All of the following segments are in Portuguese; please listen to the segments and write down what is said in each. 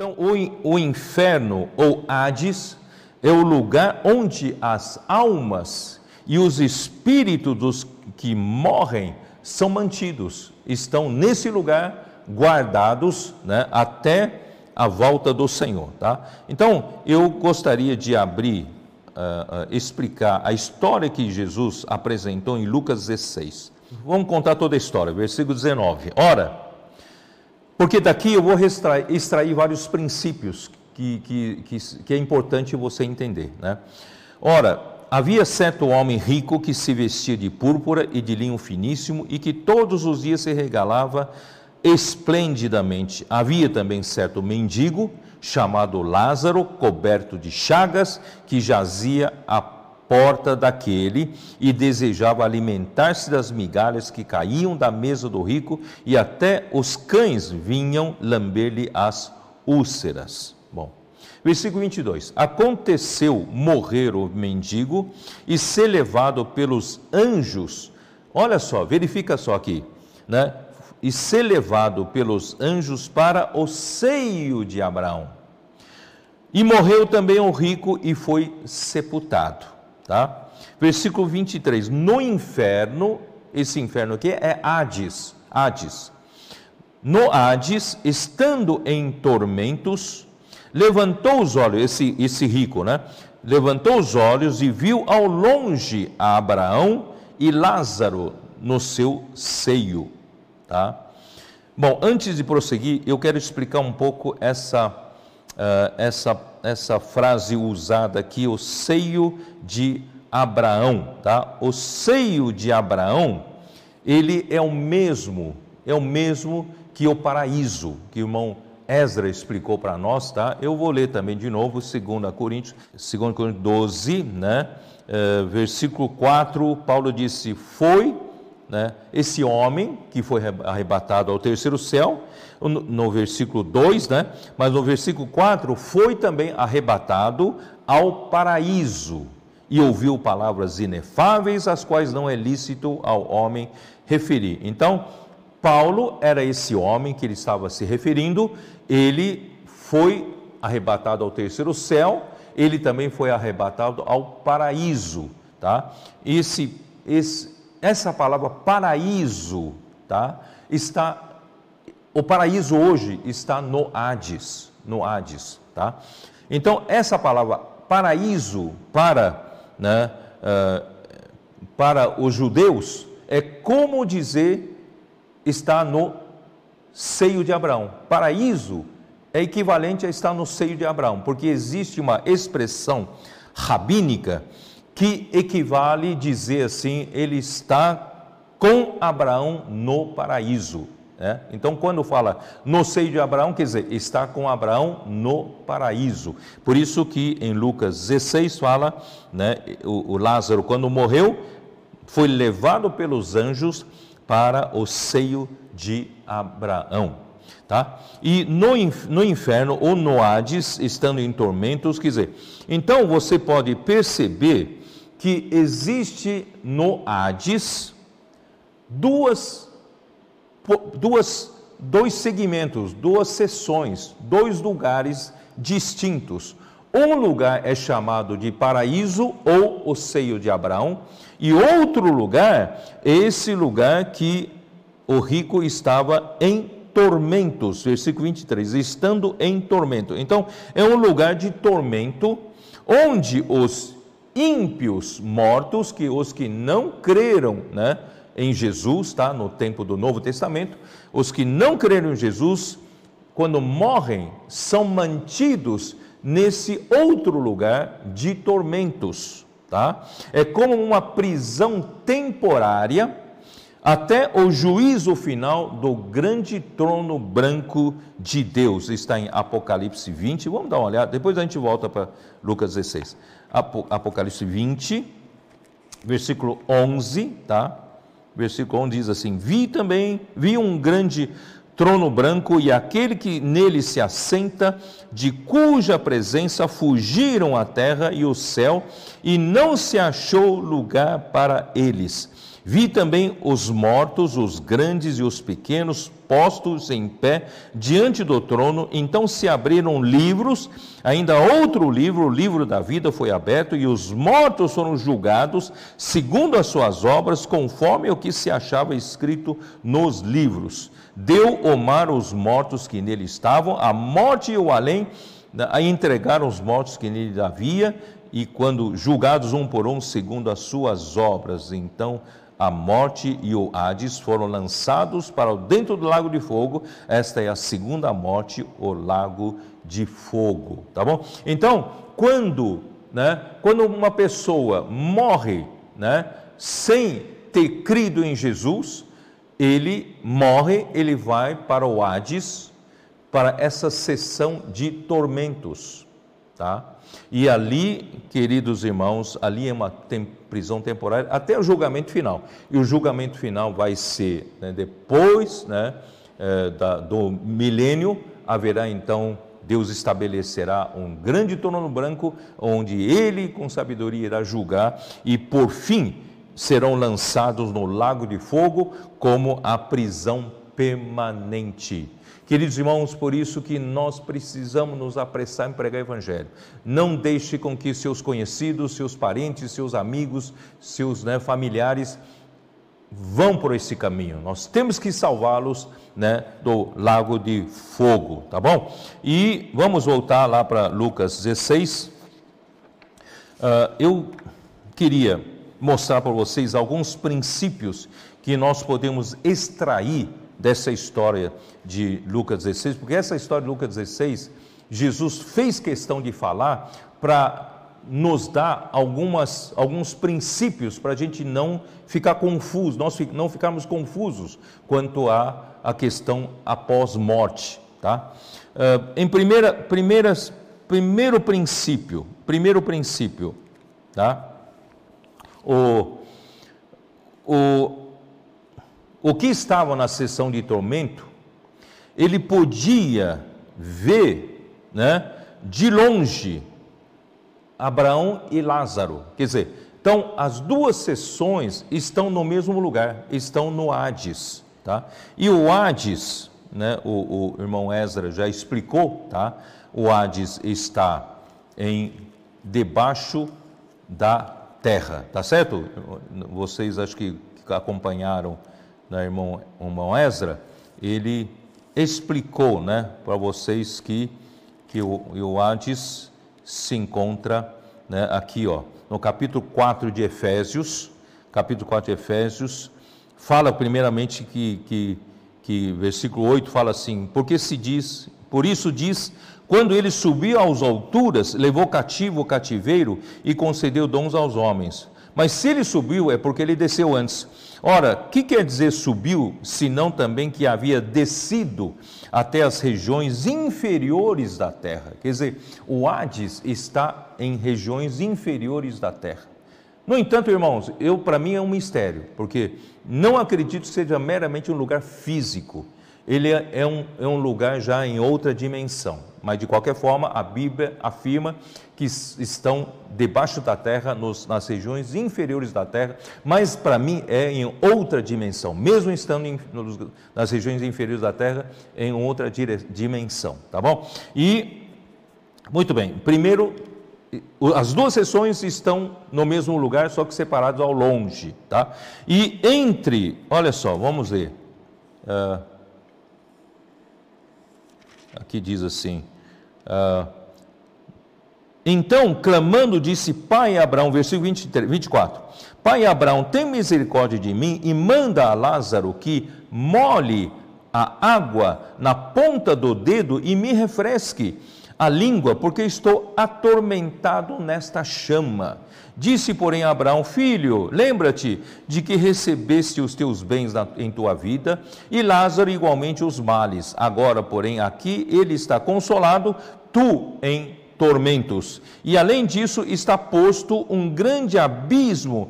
Então, o, o inferno ou Hades é o lugar onde as almas e os espíritos dos que morrem são mantidos, estão nesse lugar guardados né, até a volta do Senhor. Tá? Então, eu gostaria de abrir, uh, uh, explicar a história que Jesus apresentou em Lucas 16. Vamos contar toda a história, versículo 19. Ora, porque daqui eu vou extrair, extrair vários princípios que, que, que, que, é importante você entender. Né? Ora, havia certo homem rico que se vestia de púrpura e de linho finíssimo e que todos os dias se regalava esplendidamente. Havia também certo mendigo chamado Lázaro, coberto de chagas, que jazia à porta daquele e desejava alimentar-se das migalhas que caíam da mesa do rico, e até os cães vinham lamber-lhe as úlceras. Bom, versículo 22. Aconteceu morrer o mendigo e ser levado pelos anjos. Olha só, verifica só aqui, né? E ser levado pelos anjos para o seio de Abraão. E morreu também o rico e foi sepultado tá? Versículo 23. No inferno, esse inferno aqui é Hades, Hades. No Hades, estando em tormentos, levantou os olhos, esse, esse rico, né? Levantou os olhos e viu ao longe a Abraão e Lázaro no seu seio, tá? Bom, antes de prosseguir, eu quero explicar um pouco essa ah, essa, essa frase usada aqui, o seio de Abraão, tá? O seio de Abraão, ele é o mesmo, é o mesmo que o paraíso, que o irmão Ezra explicou para nós, tá? Eu vou ler também de novo, 2 Coríntios, 2 Coríntios 12, né? Ah, versículo 4, Paulo disse, foi né, esse homem que foi arrebatado ao terceiro céu, no, versículo 2, né? Mas no versículo 4, foi também arrebatado ao paraíso e ouviu palavras inefáveis, as quais não é lícito ao homem referir. Então, Paulo era esse homem que ele estava se referindo, ele foi arrebatado ao terceiro céu, ele também foi arrebatado ao paraíso, tá? Esse, esse, essa palavra paraíso, tá? Está o paraíso hoje está no Hades, no Hades, tá? Então essa palavra paraíso para, né, uh, para os judeus é como dizer está no seio de Abraão. Paraíso é equivalente a estar no seio de Abraão, porque existe uma expressão rabínica que equivale dizer assim, ele está com Abraão no paraíso. É? Então, quando fala no seio de Abraão, quer dizer, está com Abraão no paraíso. Por isso que em Lucas 16 fala, né, o, o Lázaro, quando morreu, foi levado pelos anjos para o seio de Abraão. Tá? E no, no inferno ou no Hades, estando em tormentos, quer dizer, então você pode perceber que existe no Hades duas duas, dois segmentos, duas seções, dois lugares distintos. Um lugar é chamado de paraíso ou o seio de Abraão, e outro lugar, esse lugar que o rico estava em tormentos, versículo 23, estando em tormento. Então, é um lugar de tormento onde os ímpios mortos, que os que não creram, né, em Jesus, tá? no tempo do Novo Testamento, os que não creram em Jesus, quando morrem, são mantidos nesse outro lugar de tormentos. Tá? É como uma prisão temporária até o juízo final do grande trono branco de Deus. Está em Apocalipse 20. Vamos dar uma olhada, depois a gente volta para Lucas 16. Apocalipse 20, versículo 11, tá? versículo 1 diz assim: Vi também, vi um grande trono branco e aquele que nele se assenta, de cuja presença fugiram a terra e o céu, e não se achou lugar para eles. Vi também os mortos, os grandes e os pequenos, postos em pé diante do trono. Então se abriram livros, ainda outro livro, o livro da vida, foi aberto, e os mortos foram julgados, segundo as suas obras, conforme o que se achava escrito nos livros. Deu o mar os mortos que nele estavam, a morte e o além né, a entregaram os mortos que nele havia, e quando julgados um por um, segundo as suas obras. Então a morte e o Hades foram lançados para dentro do lago de fogo. Esta é a segunda morte, o lago de fogo, tá bom? Então, quando, né, quando uma pessoa morre, né, sem ter crido em Jesus, ele morre, ele vai para o Hades, para essa sessão de tormentos, tá? E ali, queridos irmãos, ali é uma tem, prisão temporária até o julgamento final. E o julgamento final vai ser né, depois né, é, da, do milênio, haverá então Deus estabelecerá um grande trono branco, onde ele com sabedoria irá julgar, e por fim serão lançados no lago de fogo como a prisão permanente. Queridos irmãos, por isso que nós precisamos nos apressar em pregar o Evangelho. Não deixe com que seus conhecidos, seus parentes, seus amigos, seus né, familiares vão por esse caminho. Nós temos que salvá-los né, do lago de fogo, tá bom? E vamos voltar lá para Lucas 16. Uh, ah, eu queria mostrar para vocês alguns princípios que nós podemos extrair dessa história de Lucas 16, porque essa história de Lucas 16, Jesus fez questão de falar para nos dar algumas, alguns princípios para a gente não ficar confuso, nós não ficarmos confusos quanto à a, a questão após morte. Tá? Uh, em primeira, primeiras, primeiro princípio, primeiro princípio, tá? o, o, o que estava na sessão de tormento, ele podia ver, né, de longe Abraão e Lázaro. Quer dizer, então as duas sessões estão no mesmo lugar, estão no Hades, tá? E o Hades, né, o, o irmão Ezra já explicou, tá? O Hades está em debaixo da terra, tá certo? Vocês acho que acompanharam né, irmão, irmão Ezra, ele explicou né, para vocês que, que o, o Hades se encontra né, aqui, ó, no capítulo 4 de Efésios, capítulo 4 de Efésios, fala primeiramente que, que, que versículo 8 fala assim, porque se diz, por isso diz, quando ele subiu às alturas, levou cativo o cativeiro e concedeu dons aos homens. Mas se ele subiu, é porque ele desceu antes. Ora, o que quer dizer subiu, senão também que havia descido até as regiões inferiores da terra? Quer dizer, o Hades está em regiões inferiores da terra. No entanto, irmãos, eu para mim é um mistério, porque não acredito que seja meramente um lugar físico. Ele é, é um, é um lugar já em outra dimensão. Mas de qualquer forma, a Bíblia afirma que estão debaixo da terra, nos, nas regiões inferiores da terra, mas para mim é em outra dimensão, mesmo estando em, nos, nas regiões inferiores da terra, é em outra dire, dimensão, tá bom? E, muito bem, primeiro, as duas sessões estão no mesmo lugar, só que separadas ao longe, tá? E entre, olha só, vamos ver. Uh, ah, Aqui diz assim: ah, Então, clamando, disse Pai Abraão, versículo 20, 24: Pai Abraão, tem misericórdia de mim e manda a Lázaro que molhe a água na ponta do dedo e me refresque a língua, porque estou atormentado nesta chama. Disse, porém, Abraão: Filho, lembra-te de que recebeste os teus bens na, em tua vida, e Lázaro igualmente os males. Agora, porém, aqui ele está consolado, tu em tormentos. E além disso, está posto um grande abismo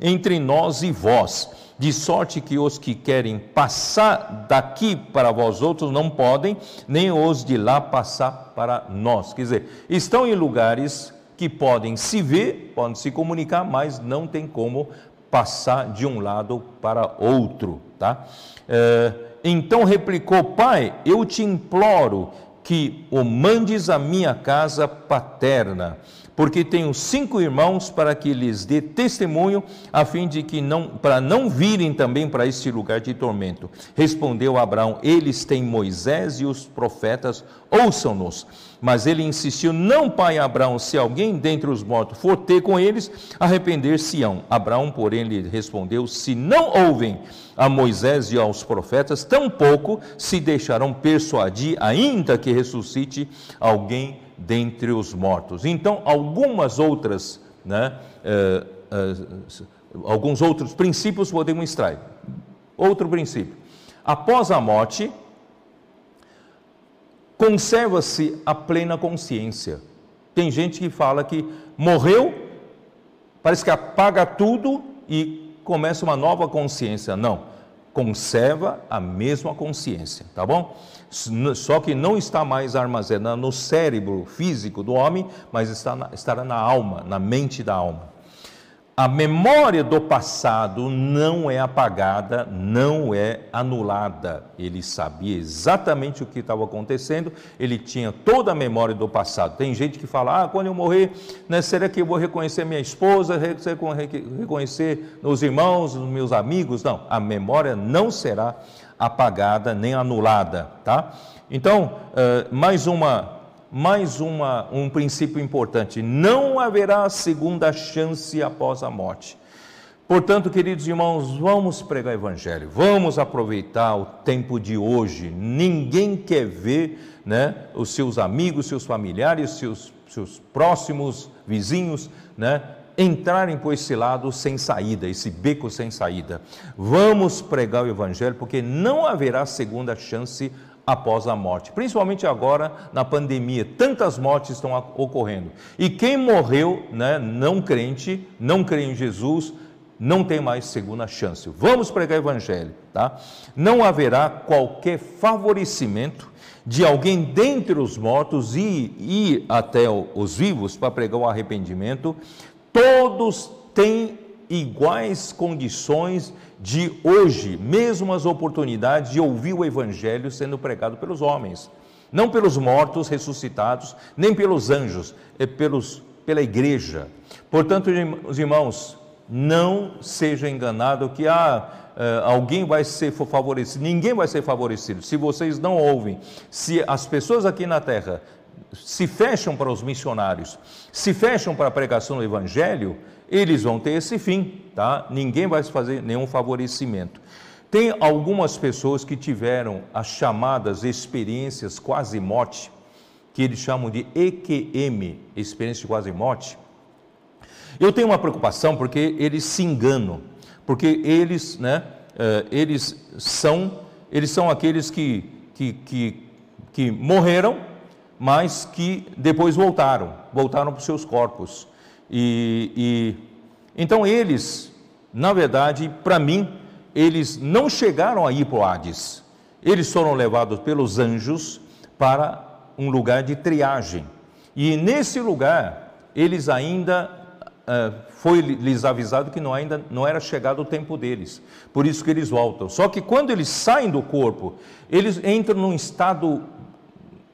entre nós e vós de sorte que os que querem passar daqui para vós outros não podem, nem os de lá passar para nós. Quer dizer, estão em lugares que podem se ver, podem se comunicar, mas não tem como passar de um lado para outro, tá? É, então replicou, pai, eu te imploro que o mandes à minha casa paterna porque tenho cinco irmãos para que lhes dê testemunho, a fim de que não, para não virem também para este lugar de tormento. Respondeu Abraão: Eles têm Moisés e os profetas, ouçam-nos. Mas ele insistiu: Não, pai Abraão, se alguém dentre os mortos for ter com eles, arrepender-se-ão. Abraão, porém, lhe respondeu: Se não ouvem a Moisés e aos profetas, tampouco se deixarão persuadir, ainda que ressuscite alguém dentre os mortos. Então, algumas outras, né, eh, eh, alguns outros princípios podemos extrair. Outro princípio: após a morte, conserva-se a plena consciência. Tem gente que fala que morreu, parece que apaga tudo e começa uma nova consciência. Não conserva a mesma consciência, tá bom? Só que não está mais armazenada no cérebro físico do homem, mas está na, estará na alma, na mente da alma a memória do passado não é apagada, não é anulada. Ele sabia exatamente o que estava acontecendo, ele tinha toda a memória do passado. Tem gente que fala: ah, quando eu morrer, né, será que eu vou reconhecer minha esposa, reconhecer os irmãos, os meus amigos? Não, a memória não será apagada nem anulada, tá? Então, mais uma mais uma, um princípio importante: não haverá segunda chance após a morte. Portanto, queridos irmãos, vamos pregar o Evangelho, vamos aproveitar o tempo de hoje. Ninguém quer ver né, os seus amigos, seus familiares, seus, seus próximos vizinhos né, entrarem por esse lado sem saída, esse beco sem saída. Vamos pregar o Evangelho, porque não haverá segunda chance após a morte, principalmente agora na pandemia, tantas mortes estão ocorrendo. E quem morreu, né, não crente, não crê em Jesus, não tem mais segunda chance. Vamos pregar o evangelho, tá? Não haverá qualquer favorecimento de alguém dentre os mortos e ir até os vivos para pregar o arrependimento. Todos têm iguais condições de hoje, mesmas oportunidades de ouvir o Evangelho sendo pregado pelos homens, não pelos mortos ressuscitados, nem pelos anjos, é pelos, pela igreja. Portanto, os irmãos, não seja enganado que ah, eh, alguém vai ser favorecido, ninguém vai ser favorecido. Se vocês não ouvem, se as pessoas aqui na terra se fecham para os missionários, se fecham para a pregação do evangelho, eles vão ter esse fim, tá? Ninguém vai fazer nenhum favorecimento. Tem algumas pessoas que tiveram as chamadas experiências quase morte, que eles chamam de EQM, experiência de quase morte. Eu tenho uma preocupação porque eles se enganam, porque eles, né, eh, eles são, eles são aqueles que, que, que, que morreram, mas que depois voltaram, voltaram para os seus corpos. E, e então eles, na verdade, para mim, eles não chegaram a ir para o Hades. Eles foram levados pelos anjos para um lugar de triagem. E nesse lugar, eles ainda uh, foi lhes avisado que não ainda não era chegado o tempo deles. Por isso que eles voltam. Só que quando eles saem do corpo, eles entram num estado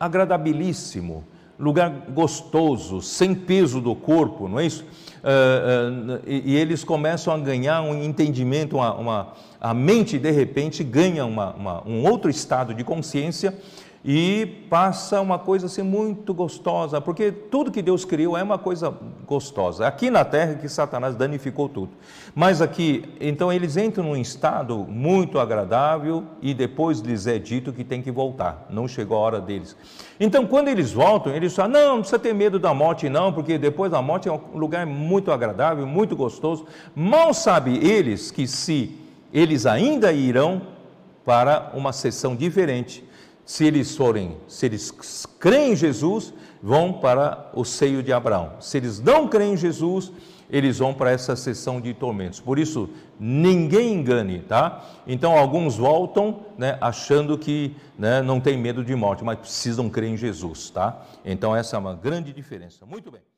agradabilíssimo, lugar gostoso, sem peso do corpo, não é isso? Uh, uh, e, e, eles começam a ganhar um entendimento, uma, uma a mente de repente ganha uma, uma, um outro estado de consciência e passa uma coisa assim muito gostosa, porque tudo que Deus criou é uma coisa gostosa. Aqui na terra que Satanás danificou tudo. Mas aqui, então eles entram num estado muito agradável e depois lhes é dito que tem que voltar, não chegou a hora deles. Então quando eles voltam, eles falam: "Não, não precisa ter medo da morte não, porque depois da morte é um lugar muito agradável, muito gostoso". Mal sabe eles que se eles ainda irão para uma sessão diferente se eles forem, se eles creem em Jesus, vão para o seio de Abraão. Se eles não creem em Jesus, eles vão para essa sessão de tormentos. Por isso, ninguém engane, tá? Então, alguns voltam, né, achando que né, não tem medo de morte, mas precisam crer em Jesus, tá? Então, essa é uma grande diferença. Muito bem.